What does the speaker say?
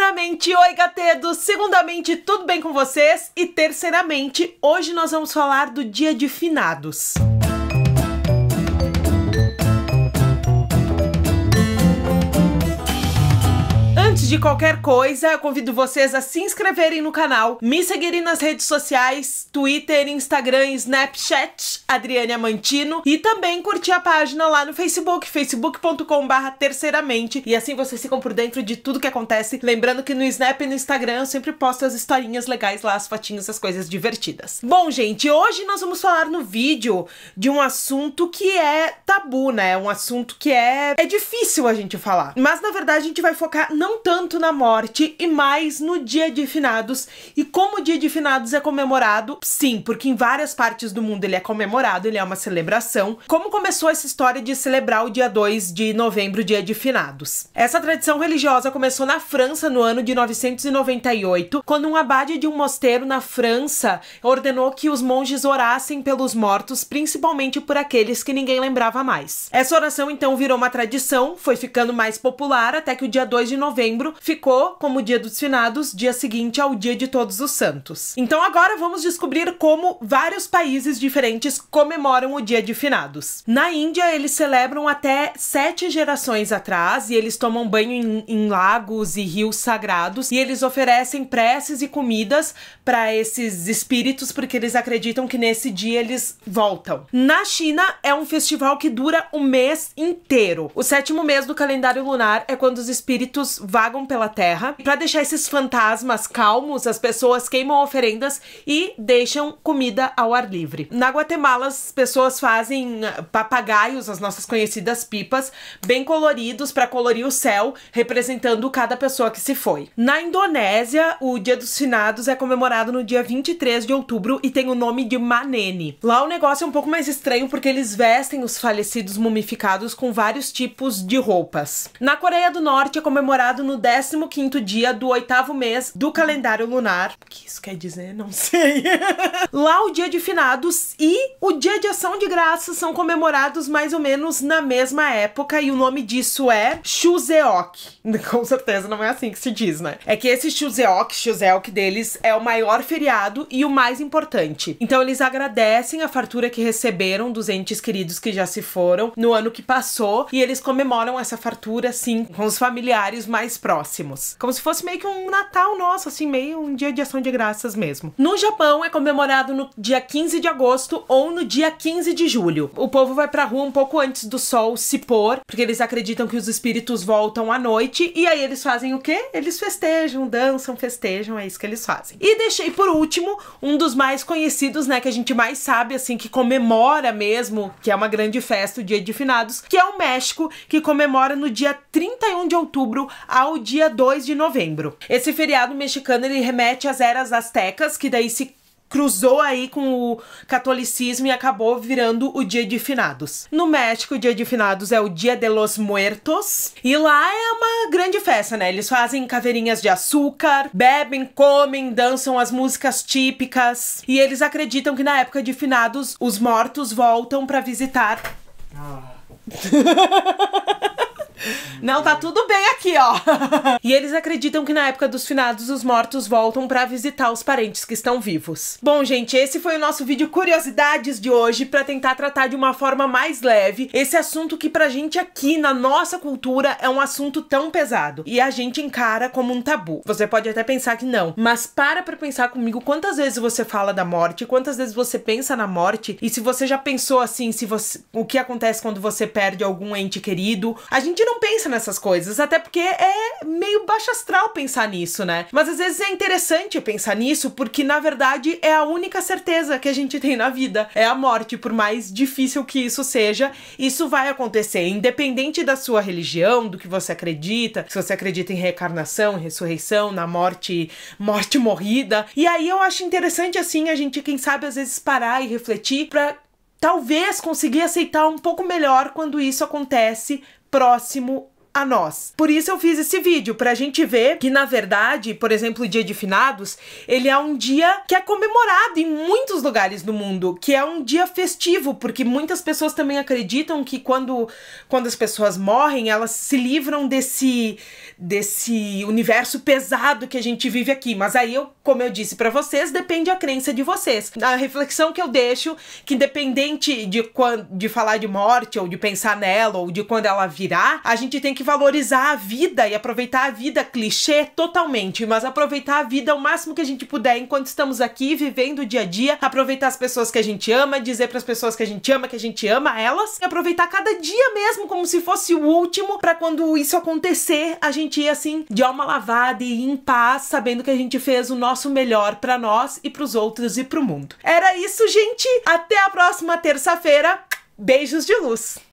Primeiramente, oi gatedos! Segundamente, tudo bem com vocês? E terceiramente, hoje nós vamos falar do dia de finados. de qualquer coisa, eu convido vocês a se inscreverem no canal, me seguirem nas redes sociais, Twitter, Instagram e Snapchat, Adriane Amantino, e também curtir a página lá no Facebook, facebook.com.br terceiramente, e assim vocês ficam por dentro de tudo que acontece. Lembrando que no Snap e no Instagram eu sempre posto as historinhas legais lá, as fotinhas, as coisas divertidas. Bom, gente, hoje nós vamos falar no vídeo de um assunto que é tabu, né? Um assunto que é... é difícil a gente falar. Mas, na verdade, a gente vai focar não tanto tanto na morte e mais no Dia de Finados. E como o Dia de Finados é comemorado, sim, porque em várias partes do mundo ele é comemorado, ele é uma celebração. Como começou essa história de celebrar o dia 2 de novembro, Dia de Finados? Essa tradição religiosa começou na França no ano de 998, quando um abade de um mosteiro na França ordenou que os monges orassem pelos mortos, principalmente por aqueles que ninguém lembrava mais. Essa oração então virou uma tradição, foi ficando mais popular até que o dia 2 de novembro dezembro, ficou como dia dos finados, dia seguinte ao dia de todos os santos. Então agora vamos descobrir como vários países diferentes comemoram o dia de finados. Na Índia, eles celebram até sete gerações atrás e eles tomam banho em, em lagos e rios sagrados e eles oferecem preces e comidas para esses espíritos porque eles acreditam que nesse dia eles voltam. Na China, é um festival que dura o um mês inteiro. O sétimo mês do calendário lunar é quando os espíritos vagam pela terra. Para deixar esses fantasmas calmos, as pessoas queimam oferendas e deixam comida ao ar livre. Na Guatemala, as pessoas fazem ah, papagaios, as nossas conhecidas pipas, bem coloridos para colorir o céu, representando cada pessoa que se foi. Na Indonésia, o Dia dos Finados é comemorado no dia 23 de outubro e tem o nome de Manene. Lá o negócio é um pouco mais estranho porque eles vestem os falecidos mumificados com vários tipos de roupas. Na Coreia do Norte é comemorado no 15 quinto dia do oitavo mês do calendário lunar. O que isso quer dizer? Não sei. Lá o dia de finados e o dia de ação de graças são comemorados mais ou menos na mesma época e o nome disso é Chuseok. Com certeza não é assim que se diz, né? É que esse Chuseok, Chuseok deles, é o maior feriado e o mais importante. Então eles agradecem a fartura que receberam dos entes queridos que já se foram no ano que passou e eles comemoram essa fartura, sim, com os familiares mais próximos próximos. Como se fosse meio que um Natal nosso, assim, meio um dia de ação de graças mesmo. No Japão é comemorado no dia 15 de agosto ou no dia 15 de julho. O povo vai pra rua um pouco antes do sol se pôr, porque eles acreditam que os espíritos voltam à noite, e aí eles fazem o quê? Eles festejam, dançam, festejam, é isso que eles fazem. E deixei por último um dos mais conhecidos, né, que a gente mais sabe, assim, que comemora mesmo, que é uma grande festa, o Dia de Finados, que é o México, que comemora no dia 31 de outubro ao dia dia 2 de novembro. Esse feriado mexicano ele remete às eras astecas, que daí se cruzou aí com o catolicismo e acabou virando o Dia de Finados. No México, o Dia de Finados é o Dia de los Muertos e lá é uma grande festa, né? Eles fazem caveirinhas de açúcar, bebem, comem, dançam as músicas típicas e eles acreditam que na época de Finados os mortos voltam para visitar. Ah. Não, tá tudo bem aqui, ó. e eles acreditam que na época dos finados os mortos voltam para visitar os parentes que estão vivos. Bom, gente, esse foi o nosso vídeo curiosidades de hoje para tentar tratar de uma forma mais leve esse assunto que pra gente aqui na nossa cultura é um assunto tão pesado e a gente encara como um tabu. Você pode até pensar que não, mas para pra pensar comigo quantas vezes você fala da morte, quantas vezes você pensa na morte e se você já pensou assim, se você, o que acontece quando você perde algum ente querido. A gente não pensa nessas coisas, até porque é meio baixo astral pensar nisso, né? Mas às vezes é interessante pensar nisso, porque na verdade é a única certeza que a gente tem na vida, é a morte, por mais difícil que isso seja, isso vai acontecer, independente da sua religião, do que você acredita, se você acredita em reencarnação, ressurreição, na morte, morte morrida. E aí eu acho interessante assim a gente, quem sabe às vezes parar e refletir para talvez conseguir aceitar um pouco melhor quando isso acontece próximo a nós. Por isso eu fiz esse vídeo, pra gente ver que, na verdade, por exemplo, o dia de finados, ele é um dia que é comemorado em muitos lugares do mundo, que é um dia festivo, porque muitas pessoas também acreditam que quando, quando as pessoas morrem, elas se livram desse, desse universo pesado que a gente vive aqui. Mas aí eu, como eu disse para vocês, depende a crença de vocês. A reflexão que eu deixo, que independente de, de falar de morte, ou de pensar nela, ou de quando ela virá, a gente tem que que valorizar a vida e aproveitar a vida, clichê totalmente, mas aproveitar a vida o máximo que a gente puder enquanto estamos aqui vivendo o dia a dia, aproveitar as pessoas que a gente ama, dizer para as pessoas que a gente ama que a gente ama elas, e aproveitar cada dia mesmo como se fosse o último para quando isso acontecer, a gente ir assim de alma lavada e em paz, sabendo que a gente fez o nosso melhor para nós e para os outros e para o mundo. Era isso, gente. Até a próxima terça-feira. Beijos de luz.